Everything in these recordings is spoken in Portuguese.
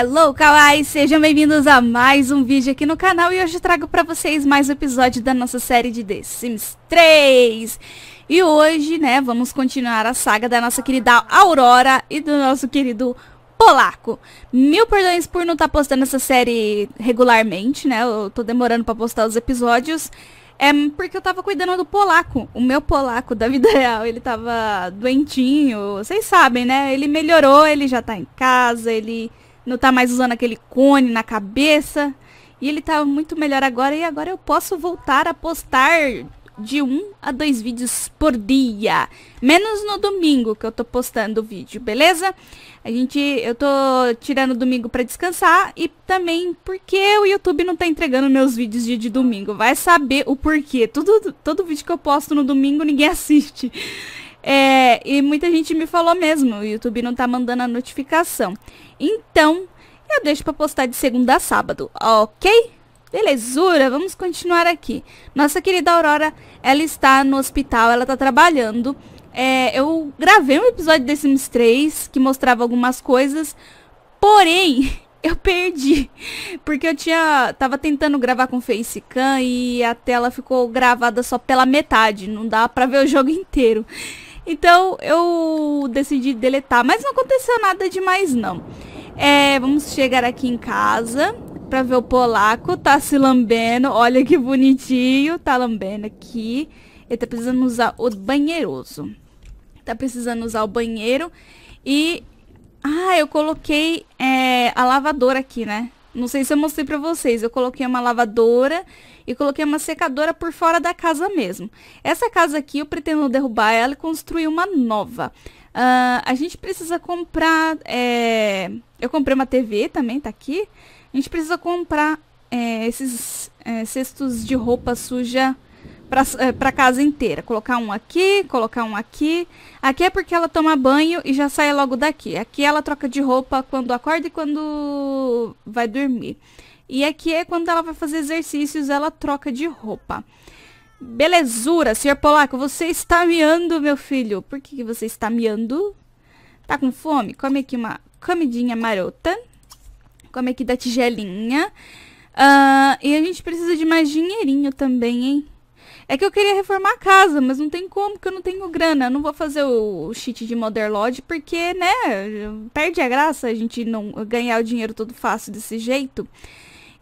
Hello, Kawaii! Sejam bem-vindos a mais um vídeo aqui no canal e hoje trago para vocês mais um episódio da nossa série de The Sims 3. E hoje, né, vamos continuar a saga da nossa querida Aurora e do nosso querido Polaco. Mil perdões por não estar tá postando essa série regularmente, né, eu tô demorando para postar os episódios. É porque eu tava cuidando do polaco. O meu polaco da vida real, ele tava doentinho. Vocês sabem, né? Ele melhorou, ele já tá em casa, ele não tá mais usando aquele cone na cabeça. E ele tá muito melhor agora e agora eu posso voltar a postar de um a dois vídeos por dia. Menos no domingo que eu tô postando o vídeo, beleza? A gente, eu tô tirando domingo para descansar e também porque o YouTube não tá entregando meus vídeos dia de domingo. Vai saber o porquê. Tudo, todo vídeo que eu posto no domingo ninguém assiste. É, e muita gente me falou mesmo, o YouTube não tá mandando a notificação. Então, eu deixo pra postar de segunda a sábado, ok? Belezura, vamos continuar aqui. Nossa querida Aurora, ela está no hospital, ela tá trabalhando. É, eu gravei um episódio de Sims 3 que mostrava algumas coisas, porém, eu perdi. Porque eu tinha. Tava tentando gravar com Facecam e a tela ficou gravada só pela metade. Não dá pra ver o jogo inteiro. Então eu decidi deletar, mas não aconteceu nada demais não. É, vamos chegar aqui em casa pra ver o polaco, tá se lambendo, olha que bonitinho, tá lambendo aqui. Ele tá precisando usar o banheiroso. Tá precisando usar o banheiro e... Ah, eu coloquei é, a lavadora aqui, né? Não sei se eu mostrei para vocês. Eu coloquei uma lavadora e coloquei uma secadora por fora da casa mesmo. Essa casa aqui eu pretendo derrubar ela e construir uma nova. Uh, a gente precisa comprar... É... Eu comprei uma TV também, tá aqui. A gente precisa comprar é, esses é, cestos de roupa suja para eh, casa inteira. Colocar um aqui, colocar um aqui. Aqui é porque ela toma banho e já sai logo daqui. Aqui ela troca de roupa quando acorda e quando vai dormir. E aqui é quando ela vai fazer exercícios, ela troca de roupa. Belezura, senhor polaco, você está miando, meu filho. Por que, que você está miando? Tá com fome? Come aqui uma comidinha marota. Come aqui da tigelinha. Uh, e a gente precisa de mais dinheirinho também, hein? É que eu queria reformar a casa, mas não tem como, porque eu não tenho grana. Eu não vou fazer o cheat de Modern Lodge, porque, né, perde a graça a gente não ganhar o dinheiro todo fácil desse jeito.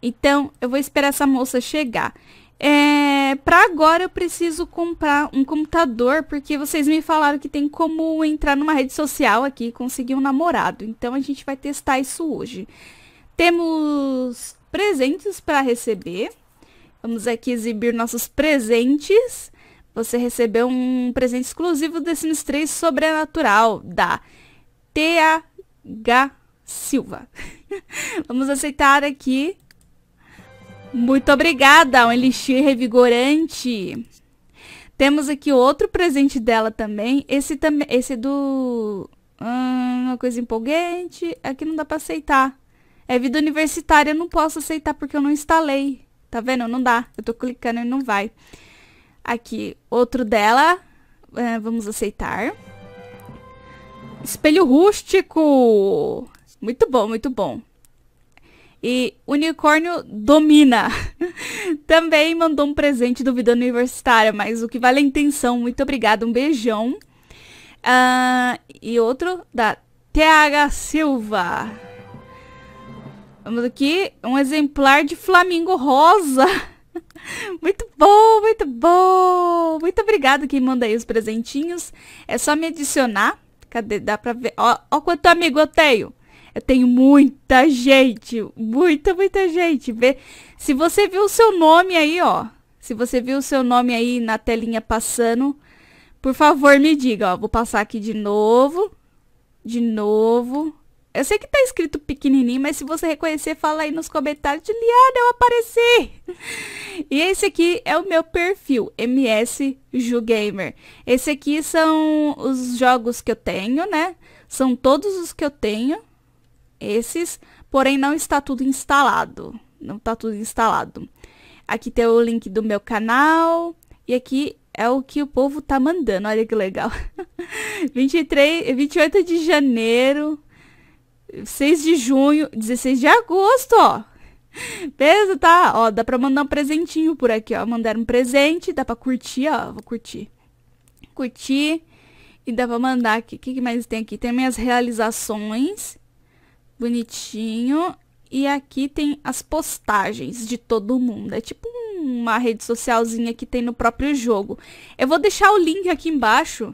Então, eu vou esperar essa moça chegar. É, para agora eu preciso comprar um computador, porque vocês me falaram que tem como entrar numa rede social aqui e conseguir um namorado. Então a gente vai testar isso hoje. Temos presentes para receber. Vamos aqui exibir nossos presentes. Você recebeu um presente exclusivo do Sims 3 Sobrenatural, da TH Silva. Vamos aceitar aqui. Muito obrigada, um elixir revigorante. Temos aqui outro presente dela também. Esse também, esse do hum, uma coisa empolgante. Aqui não dá para aceitar. É vida universitária, eu não posso aceitar porque eu não instalei. Tá vendo? Não dá. Eu tô clicando e não vai. Aqui, outro dela. É, vamos aceitar. Espelho rústico. Muito bom, muito bom. E unicórnio domina. Também mandou um presente do Vida Universitária, mas o que vale é a intenção. Muito obrigada, um beijão. Uh, e outro da TH Silva. Vamos aqui, um exemplar de flamingo rosa. Muito bom, muito bom. Muito obrigada quem manda aí os presentinhos. É só me adicionar. Cadê? Dá pra ver. Ó, ó quanto amigo eu tenho. Eu tenho muita gente. Muita, muita gente. Vê. Se você viu o seu nome aí, ó. Se você viu o seu nome aí na telinha passando, por favor me diga, ó. Vou passar aqui de novo. De novo. Eu sei que tá escrito pequenininho, mas se você reconhecer, fala aí nos comentários de Liana, eu apareci! E esse aqui é o meu perfil, MS gamer. Esse aqui são os jogos que eu tenho, né? São todos os que eu tenho, esses, porém não está tudo instalado. Não tá tudo instalado. Aqui tem o link do meu canal, e aqui é o que o povo tá mandando, olha que legal. 23, 28 de janeiro 6 de junho, 16 de agosto, ó. Beleza, tá? Ó, dá pra mandar um presentinho por aqui, ó. Mandar um presente, dá pra curtir, ó. Vou curtir. Curtir. E dá pra mandar aqui. O que, que mais tem aqui? Tem minhas realizações. Bonitinho. E aqui tem as postagens de todo mundo. É tipo uma rede socialzinha que tem no próprio jogo. Eu vou deixar o link aqui embaixo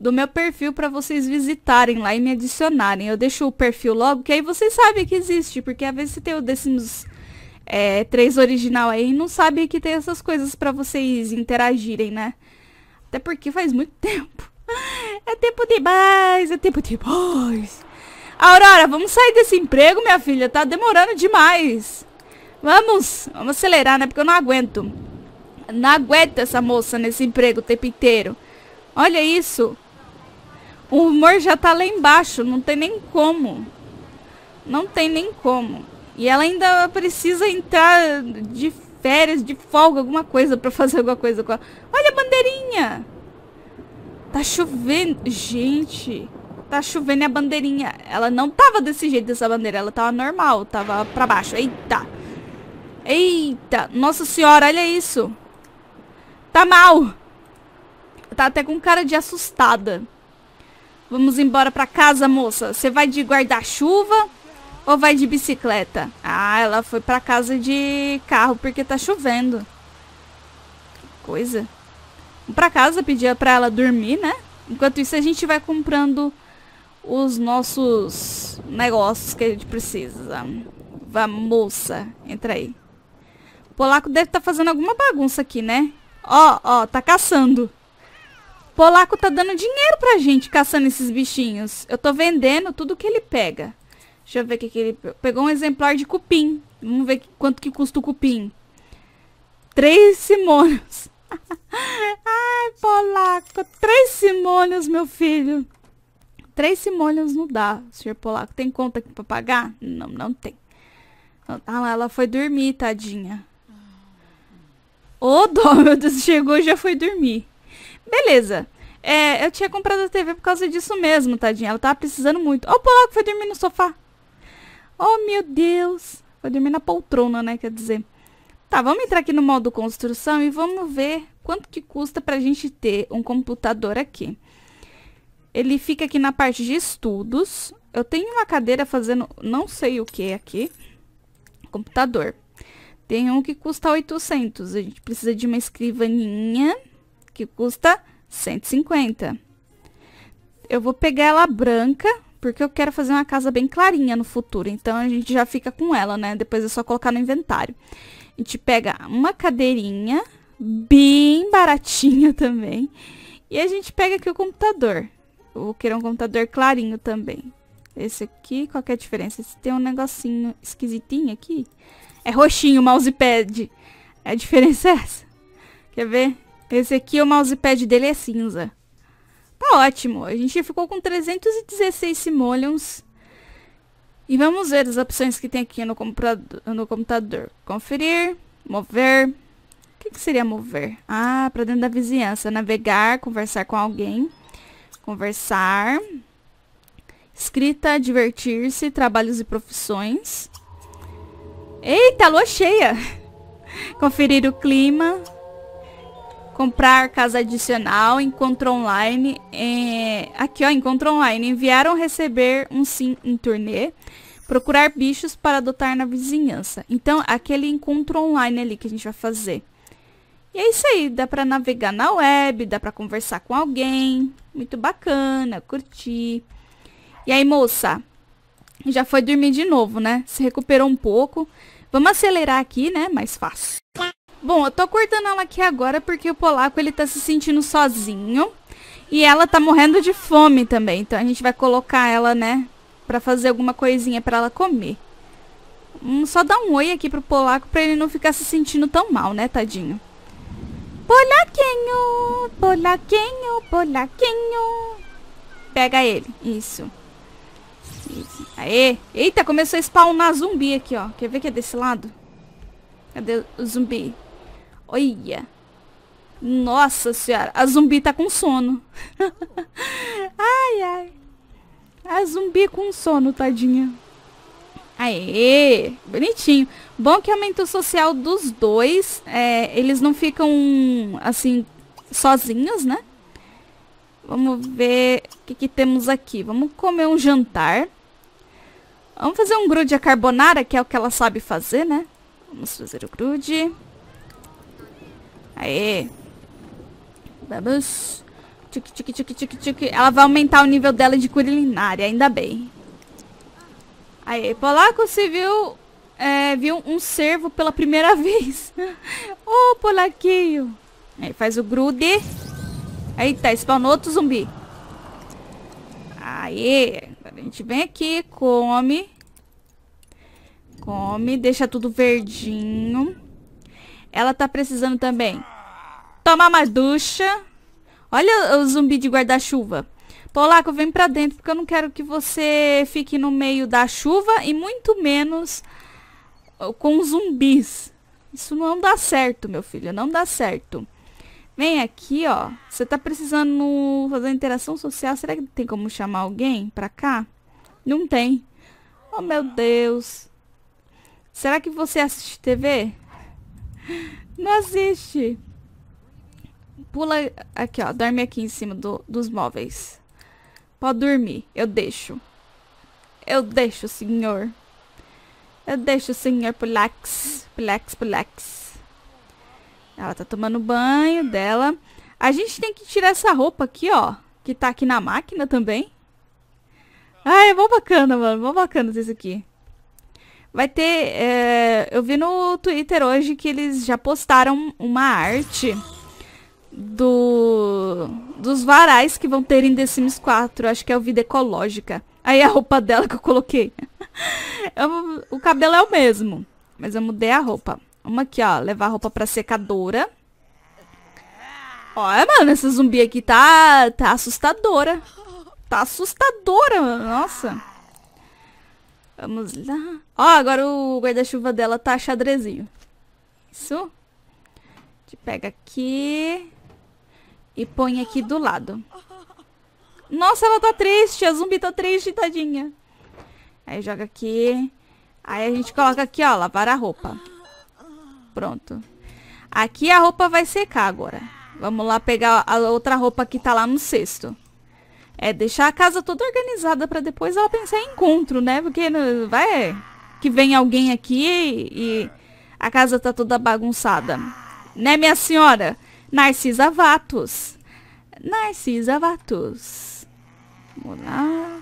do meu perfil para vocês visitarem lá e me adicionarem. Eu deixo o perfil logo, que aí vocês sabem que existe, porque às vezes você tem o The é, 3 original aí e não sabe que tem essas coisas para vocês interagirem, né? Até porque faz muito tempo. É tempo demais, é tempo demais. Aurora, vamos sair desse emprego, minha filha. Tá demorando demais. Vamos, vamos acelerar, né? Porque eu não aguento. Não aguento essa moça nesse emprego o tempo inteiro. Olha isso. O humor já tá lá embaixo, não tem nem como. Não tem nem como. E ela ainda precisa entrar de férias, de folga, alguma coisa para fazer alguma coisa com ela. Olha a bandeirinha! Tá chovendo. Gente, tá chovendo a bandeirinha. Ela não tava desse jeito, essa bandeira. Ela tava normal, tava pra baixo. Eita! Eita! Nossa senhora, olha isso! Tá mal! Tá até com cara de assustada. Vamos embora pra casa, moça. Você vai de guarda-chuva ou vai de bicicleta? Ah, ela foi pra casa de carro porque tá chovendo. Que coisa. Vamos pra casa, pedir pra ela dormir, né? Enquanto isso, a gente vai comprando os nossos negócios que a gente precisa. Vá, moça. Entra aí. O polaco deve estar tá fazendo alguma bagunça aqui, né? Ó, ó, tá caçando. Polaco tá dando dinheiro pra gente caçando esses bichinhos. Eu tô vendendo tudo que ele pega. Deixa eu ver o que, que ele... Pegou um exemplar de cupim. Vamos ver quanto que custa o cupim. Três simônios. Ai, polaco. Três simônios, meu filho. Três simônios não dá, senhor polaco. Tem conta aqui pra pagar? Não, não tem. Ah lá, ela foi dormir, tadinha. Ô, oh, Deus, chegou e já foi dormir. Beleza. É, eu tinha comprado a TV por causa disso mesmo, tadinha. Ela tava precisando muito. Ó, oh, o Polaco foi dormir no sofá. Oh, meu Deus. Foi dormir na poltrona, né? Quer dizer. Tá, vamos entrar aqui no modo construção e vamos ver quanto que custa pra gente ter um computador aqui. Ele fica aqui na parte de estudos. Eu tenho uma cadeira fazendo não sei o que aqui. Computador. Tem um que custa 800. A gente precisa de uma escrivaninha que custa 150. Eu vou pegar ela branca, porque eu quero fazer uma casa bem clarinha no futuro. Então, a gente já fica com ela, né? Depois é só colocar no inventário. A gente pega uma cadeirinha, bem baratinha também. E a gente pega aqui o computador. Eu vou querer um computador clarinho também. Esse aqui, qual é a diferença? Esse tem um negocinho esquisitinho aqui. É roxinho o mousepad. A diferença é essa. Quer ver? Esse aqui, o mousepad dele é cinza. Tá ótimo. A gente ficou com 316 simoleons. E vamos ver as opções que tem aqui no, no computador. Conferir, mover. O que, que seria mover? Ah, para dentro da vizinhança. Navegar, conversar com alguém. Conversar. Escrita, divertir-se, trabalhos e profissões. Eita, lua cheia! Conferir o clima, comprar casa adicional, encontro online, é, aqui ó, encontro online, enviar ou receber um sim em turnê, procurar bichos para adotar na vizinhança. Então, aquele encontro online ali que a gente vai fazer. E é isso aí, dá para navegar na web, dá para conversar com alguém, muito bacana, curti. E aí, moça, já foi dormir de novo, né? Se recuperou um pouco. Vamos acelerar aqui, né? Mais fácil. Bom, eu tô cortando ela aqui agora porque o polaco ele tá se sentindo sozinho. E ela tá morrendo de fome também. Então a gente vai colocar ela, né, pra fazer alguma coisinha pra ela comer. Hum, só dá um oi aqui pro polaco pra ele não ficar se sentindo tão mal, né, tadinho. Polaquinho, polaquinho, polaquinho. Pega ele. Isso. Isso. Aê. Eita, começou a spawnar zumbi aqui, ó. Quer ver que é desse lado? Cadê o zumbi? Olha. Nossa senhora, a zumbi tá com sono. ai, ai. A zumbi com sono, tadinha. Aê, bonitinho. Bom que aumenta o social dos dois. É, eles não ficam, assim, sozinhos, né? Vamos ver o que, que temos aqui. Vamos comer um jantar. Vamos fazer um grude a carbonara, que é o que ela sabe fazer, né? Vamos fazer o grude. Aê. Vamos. Tchuc, tchuc, tchuc, tchuc, tchuc. Ela vai aumentar o nível dela de culinária, ainda bem. Aê, polaco civil é, viu um cervo pela primeira vez. Ô, oh, polaquinho. Aí faz o grude. Eita, spawnou outro zumbi. Aê. Agora a gente vem aqui, come. Come, deixa tudo verdinho. Ela tá precisando também tomar uma ducha. Olha o zumbi de guarda-chuva. Polaco, vem pra dentro, porque eu não quero que você fique no meio da chuva e muito menos com zumbis. Isso não dá certo, meu filho, não dá certo. Vem aqui, ó. Você tá precisando fazer interação social. Será que tem como chamar alguém pra cá? Não tem. Oh, meu Deus. Será que você assiste TV? Não assiste. Pula aqui, ó. Dorme aqui em cima do, dos móveis. Pode dormir. Eu deixo. Eu deixo, senhor. Eu deixo senhor Pulex, pulex, pulex. Ela tá tomando banho dela. A gente tem que tirar essa roupa aqui, ó. Que tá aqui na máquina também. Ah, é bom bacana, mano. Bom bacana isso aqui. Vai ter... É... Eu vi no Twitter hoje que eles já postaram uma arte do dos varais que vão ter em The Sims 4. Acho que é o vida ecológica. Aí a roupa dela que eu coloquei. eu, o cabelo é o mesmo, mas eu mudei a roupa. Vamos aqui, ó, levar a roupa pra secadora. Olha, mano, essa zumbi aqui tá, tá assustadora. Tá assustadora, mano. nossa. Vamos lá. Ó, agora o guarda-chuva dela tá xadrezinho. Isso. Te pega aqui. E põe aqui do lado. Nossa, ela tá triste. A zumbi tá triste, tadinha. Aí joga aqui. Aí a gente coloca aqui, ó, lavar a roupa. Pronto. Aqui a roupa vai secar agora. Vamos lá pegar a outra roupa que tá lá no cesto. É deixar a casa toda organizada para depois ela pensar em encontro, né? Porque vai é, que vem alguém aqui e a casa tá toda bagunçada. Né, minha senhora? Narcisa Vatos. Narcisa Vatos. Vamos lá.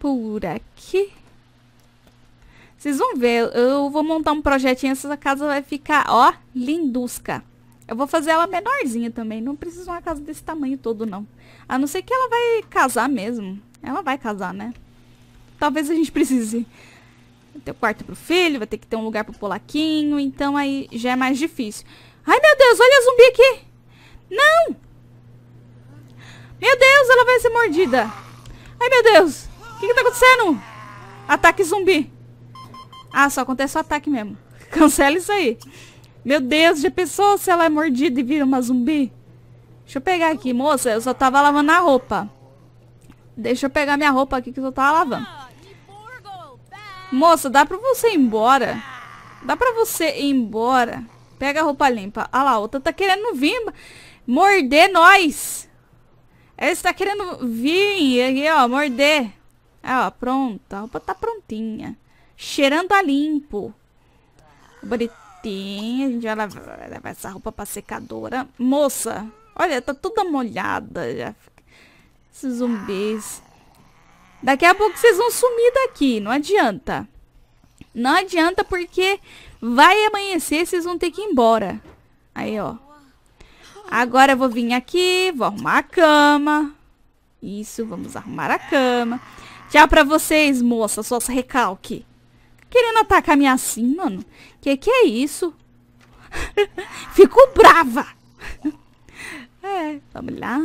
Por aqui. Vocês vão ver, eu vou montar um projetinho, essa casa vai ficar, ó, lindusca. Eu vou fazer ela menorzinha também, não precisa uma casa desse tamanho todo, não. A não ser que ela vai casar mesmo. Ela vai casar, né? Talvez a gente precise ter o quarto pro filho, vai ter que ter um lugar pro polaquinho, então aí já é mais difícil. Ai, meu Deus, olha a zumbi aqui. Não! Meu Deus, ela vai ser mordida. Ai, meu Deus. O que, que tá acontecendo? Ataque zumbi. Ah, só acontece o ataque mesmo. Cancela isso aí. Meu Deus, já pensou se ela é mordida e vira uma zumbi? Deixa eu pegar aqui, moça. Eu só tava lavando a roupa. Deixa eu pegar minha roupa aqui que eu só tava lavando. Moça, dá pra você ir embora? Dá pra você ir embora? Pega a roupa limpa. Ah lá, outra tá querendo vir morder nós. Ela está querendo vir aqui, ó, morder. Ah, ó, pronta. A roupa tá prontinha. Cheirando a limpo. Bonitinha. A gente vai lavar, levar essa roupa pra secadora. Moça, olha, tá toda molhada já. Esses zumbis. Daqui a pouco vocês vão sumir daqui. Não adianta. Não adianta porque Vai amanhecer, vocês vão ter que ir embora. Aí, ó. Agora eu vou vir aqui, vou arrumar a cama. Isso, vamos arrumar a cama. Tchau pra vocês, moça, suas recalque. Querendo atacar minha assim, mano. Que que é isso? Fico brava. é, vamos lá.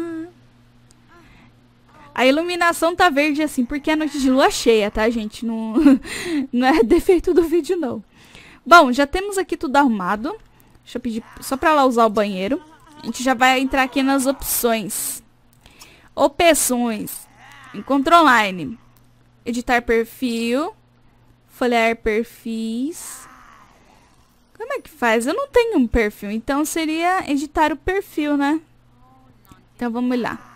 A iluminação tá verde assim, porque é noite de lua cheia, tá, gente? Não, não é defeito do vídeo, não. Bom, já temos aqui tudo arrumado. Deixa eu pedir só pra ela usar o banheiro. A gente já vai entrar aqui nas opções. Opções. Encontro online. Editar perfil. Folhear perfis. Como é que faz? Eu não tenho um perfil, então seria editar o perfil, né? Então vamos lá.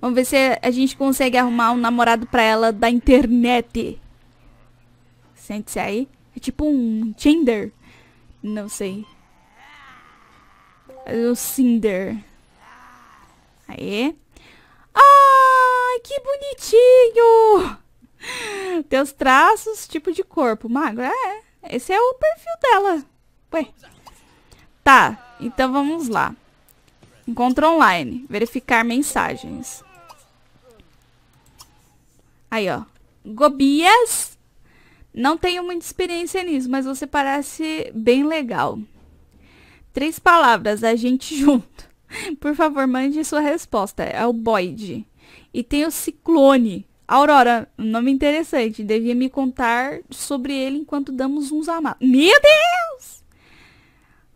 Vamos ver se a gente consegue arrumar um namorado pra ela da internet. Sente-se aí. É tipo um Tinder. Não sei. É o Cinder. Aê. Ai, que bonitinho! Teus traços, tipo de corpo. Magro, é. Esse é o perfil dela. Ué. Tá, então vamos lá. Encontro online. Verificar mensagens. Aí, ó. Gobias. Não tenho muita experiência nisso, mas você parece bem legal. Três palavras, a gente junto. Por favor, mande sua resposta. É o Boyd. E tem o Ciclone. Aurora, nome interessante. Devia me contar sobre ele enquanto damos uns amados. Meu Deus!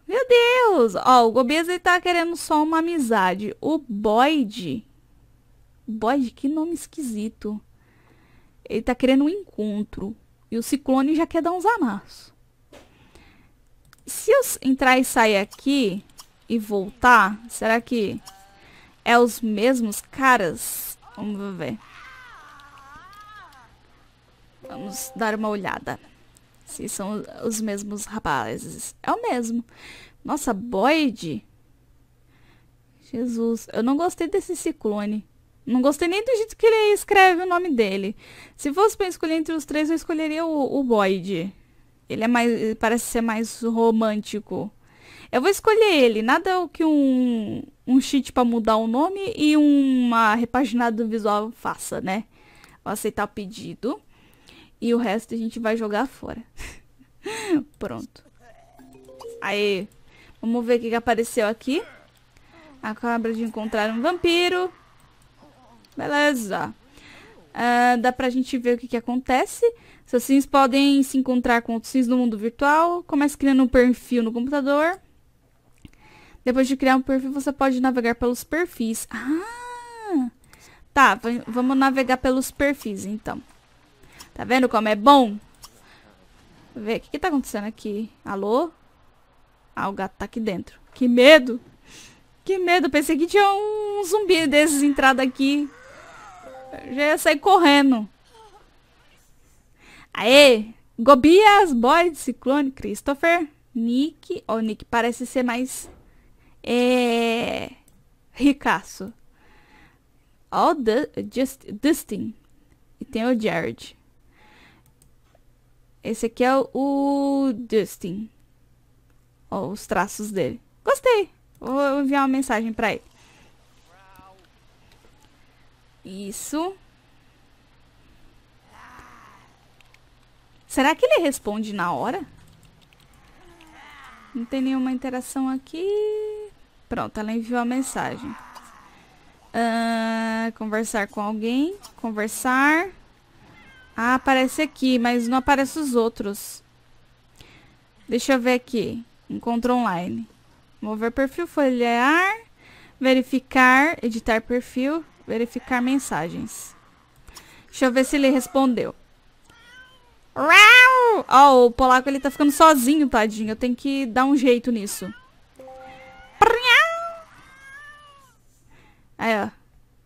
Meu Deus! Ó, o Gobeza está querendo só uma amizade. O Boyd... Boyd, que nome esquisito. Ele tá querendo um encontro. E o ciclone já quer dar uns amassos. Se eu entrar e sair aqui e voltar, será que é os mesmos caras? Vamos ver. Vamos dar uma olhada. Se são os mesmos rapazes. É o mesmo. Nossa, Boyd. Jesus, eu não gostei desse ciclone. Não gostei nem do jeito que ele escreve o nome dele. Se fosse para escolher entre os três, eu escolheria o, o Boyd. Ele é mais, ele parece ser mais romântico. Eu vou escolher ele. Nada que um, um cheat para mudar o nome e uma repaginada do visual faça, né? Vou aceitar o pedido. E o resto a gente vai jogar fora. Pronto. Aí, vamos ver o que, que apareceu aqui. Acaba de encontrar um vampiro. Beleza. Uh, dá pra gente ver o que, que acontece. Seus sims podem se encontrar com outros sims no mundo virtual. Começa criando um perfil no computador. Depois de criar um perfil, você pode navegar pelos perfis. Ah! Tá, vamos navegar pelos perfis, então. Tá vendo como é bom? Ver o que, que tá acontecendo aqui? Alô? Ah, o gato tá aqui dentro. Que medo! Que medo, pensei que tinha um zumbi desses entrado aqui já ia sair correndo. Aê! Gobias, Boyd, Ciclone, Christopher, Nick. Ó, oh, Nick parece ser mais... É... Ricaço. Ó, oh, just, Dustin. E tem o Jared. Esse aqui é o, o Dustin. Ó, oh, os traços dele. Gostei. Vou enviar uma mensagem pra ele. Isso. Será que ele responde na hora? Não tem nenhuma interação aqui. Pronto, ela enviou a mensagem. Uh, conversar com alguém. Conversar. Ah, aparece aqui, mas não aparece os outros. Deixa eu ver aqui. Encontro online. Mover perfil, folhear, verificar, editar perfil. Verificar mensagens. Deixa eu ver se ele respondeu. Ó, oh, o polaco ele tá ficando sozinho, tadinho. Eu tenho que dar um jeito nisso. Aí, ó.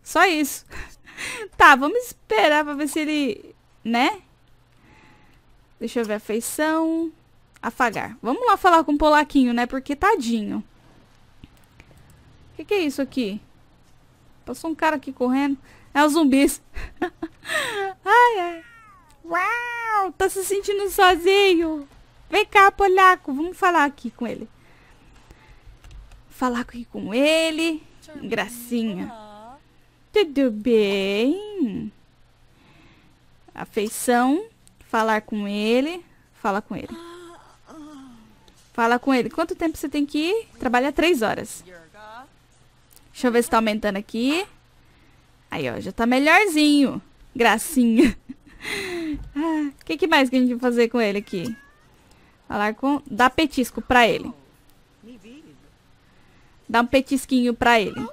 Só isso. tá, vamos esperar pra ver se ele... Né? Deixa eu ver a feição. Afagar. Vamos lá falar com o polaquinho, né? Porque tadinho. O que, que é isso aqui? Passou um cara aqui correndo. É os zumbis. ai, ai. Uau, tá se sentindo sozinho. Vem cá, polaco. Vamos falar aqui com ele. Falar aqui com ele. Gracinha. Tudo bem? Afeição. Falar com ele. Fala com ele. Fala com ele. Quanto tempo você tem que ir? Trabalha três horas. Deixa eu ver se tá aumentando aqui. Aí, ó, já tá melhorzinho. Gracinha. O ah, que, que, mais que a gente vai fazer com ele aqui? Falar com... Dá petisco pra ele. Dá um petisquinho pra ele.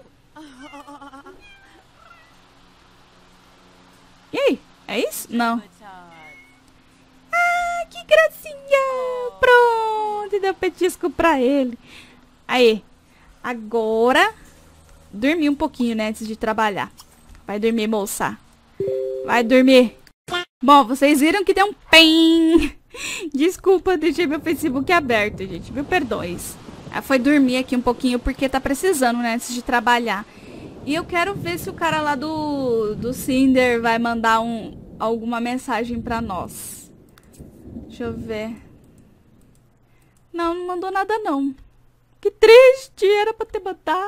E aí? É isso? Não. Ah, que gracinha! Pronto, deu petisco pra ele. Aí. Agora dormir um pouquinho, né, antes de trabalhar. Vai dormir, moça. Vai dormir. Bom, vocês viram que deu um pen Desculpa, deixei meu Facebook aberto, gente. Meu perdões. Ela ah, foi dormir aqui um pouquinho porque tá precisando, né, antes de trabalhar. E eu quero ver se o cara lá do, do Cinder vai mandar um, alguma mensagem pra nós. Deixa eu ver. Não, não mandou nada não. Que triste, era pra ter matado.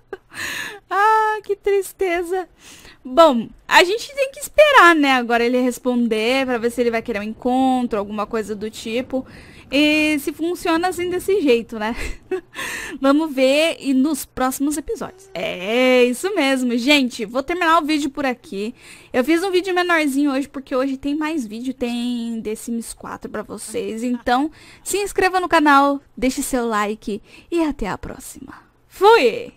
ah, que tristeza. Bom, a gente tem que esperar, né? Agora ele responder para ver se ele vai querer um encontro, alguma coisa do tipo. E se funciona assim desse jeito, né? Vamos ver e nos próximos episódios. É isso mesmo, gente. Vou terminar o vídeo por aqui. Eu fiz um vídeo menorzinho hoje porque hoje tem mais vídeo, tem The Sims 4 para vocês. Então, se inscreva no canal, deixe seu like e até a próxima. Fui!